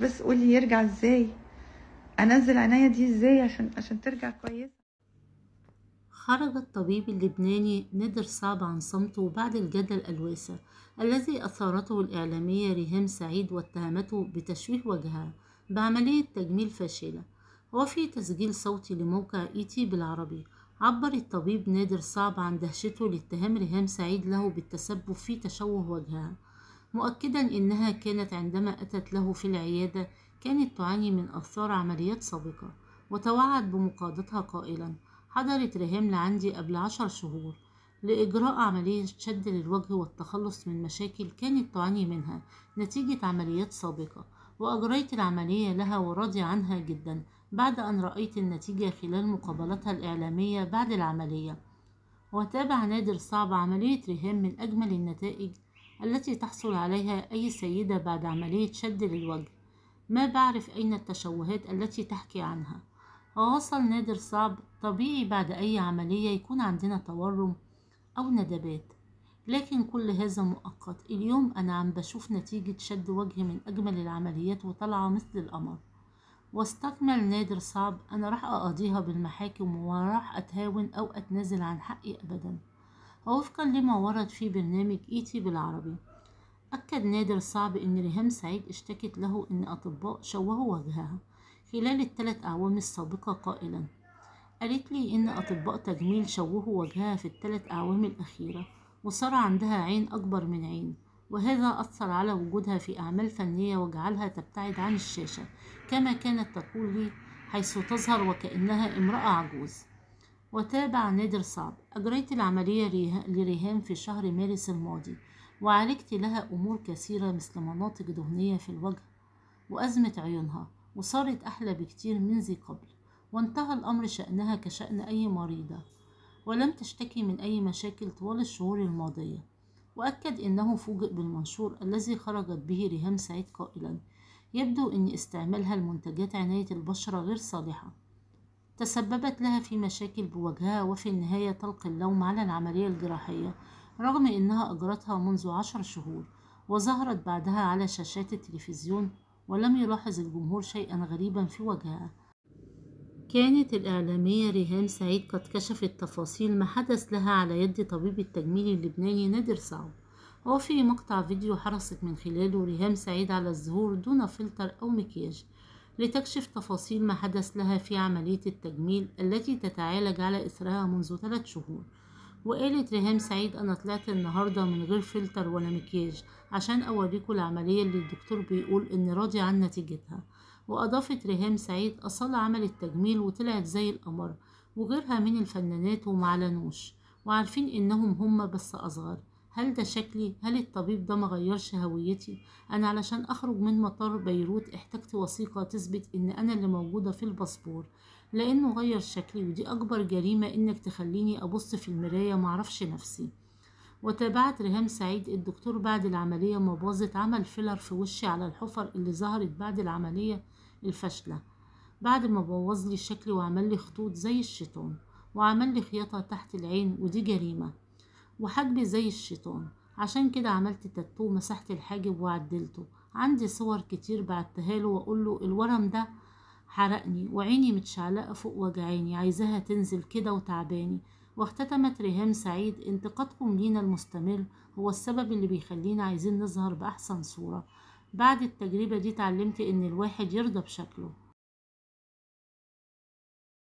بس قولي يرجع ازاي انزل عناية دي ازاي عشان عشان ترجع كويسه خرج الطبيب اللبناني ندر صعب عن صمته بعد الجدل الواسع الذي أثارته الإعلامية ريهام سعيد واتهمته بتشويه وجهها بعملية تجميل فاشلة وفي تسجيل صوتي لموقع إيتي e بالعربي عبر الطبيب نادر صعب عن دهشته لاتهام ريهام سعيد له بالتسبب في تشوه وجهها مؤكدا أنها كانت عندما أتت له في العيادة كانت تعاني من آثار عمليات سابقة وتوعد بمقاضتها قائلا حضرت ريهام لعندي قبل عشر شهور لإجراء عملية شد للوجه والتخلص من مشاكل كانت تعاني منها نتيجة عمليات سابقة وأجريت العملية لها وراضي عنها جدا بعد أن رأيت النتيجة خلال مقابلتها الإعلامية بعد العملية وتابع نادر صعب عملية ريهام من أجمل النتائج التي تحصل عليها أي سيدة بعد عملية شد للوجه ما بعرف أين التشوهات التي تحكي عنها ووصل نادر صعب طبيعي بعد أي عملية يكون عندنا تورم أو ندبات لكن كل هذا مؤقت اليوم أنا عم بشوف نتيجة شد وجه من أجمل العمليات وطالعة مثل القمر واستكمل نادر صعب أنا راح أقضيها بالمحاكم وراح أتهاون أو أتنازل عن حقي أبداً ووفقا لما ورد في برنامج إيتي e بالعربي أكد نادر صعب أن ريهام سعيد اشتكت له أن أطباء شوهوا وجهها خلال الثلاث أعوام السابقة قائلا قالت لي إن أطباء تجميل شوهوا وجهها في الثلاث أعوام الأخيرة وصار عندها عين أكبر من عين وهذا أثر على وجودها في أعمال فنية وجعلها تبتعد عن الشاشة كما كانت تقول لي حيث تظهر وكأنها امرأة عجوز وتابع نادر صعب أجريت العملية لريهام في شهر مارس الماضي وعالجت لها أمور كثيرة مثل مناطق دهنية في الوجه وأزمة عيونها وصارت أحلى بكتير من ذي قبل وانتهى الأمر شأنها كشأن أي مريضة ولم تشتكي من أي مشاكل طوال الشهور الماضية وأكد أنه فوجئ بالمنشور الذي خرجت به ريهام سعيد قائلا يبدو أن استعمالها لمنتجات عناية البشرة غير صالحة تسببت لها في مشاكل بوجهها وفي النهاية تلقي اللوم على العملية الجراحية رغم إنها أجرتها منذ عشر شهور وظهرت بعدها على شاشات التلفزيون ولم يلاحظ الجمهور شيئا غريبا في وجهها كانت الإعلامية ريهام سعيد قد كشفت تفاصيل ما حدث لها على يد طبيب التجميل اللبناني نادر صعب وفي مقطع فيديو حرصت من خلاله ريهام سعيد على الظهور دون فلتر أو مكياج لتكشف تفاصيل ما حدث لها في عملية التجميل التي تتعالج على إثرها منذ ثلاث شهور وقالت ريهام سعيد أنا طلعت النهاردة من غير فلتر ولا مكياج عشان أوريكم العملية اللي الدكتور بيقول إني راضي عن نتيجتها وأضافت ريهام سعيد أصالة عمل التجميل وطلعت زي القمر وغيرها من الفنانات ومعلنوش وعارفين إنهم هم بس أصغر هل ده شكلي؟ هل الطبيب ده مغيرش هويتي؟ أنا علشان أخرج من مطار بيروت احتجت وثيقة تثبت إن أنا اللي موجودة في الباسبور لأنه غير شكلي ودي أكبر جريمة إنك تخليني أبص في المراية معرفش نفسي وتابعت ريهام سعيد الدكتور بعد العملية ما باظت عمل فيلر في وشي على الحفر اللي ظهرت بعد العملية الفاشلة بعد ما بوظلي شكلي وعمل لي خطوط زي الشيطان وعمل لي خياطة تحت العين ودي جريمة وحاجبي زي الشيطان عشان كده عملت تاتو مسحت الحاجب وعدلته عندي صور كتير بعتها له واقول له الورم ده حرقني وعيني متشعلقه فوق وجعاني عايزاها تنزل كده وتعباني واختتمت ريهام سعيد انتقادكم لينا المستمر هو السبب اللي بيخلينا عايزين نظهر بأحسن صورة بعد التجربة دي اتعلمت إن الواحد يرضى بشكله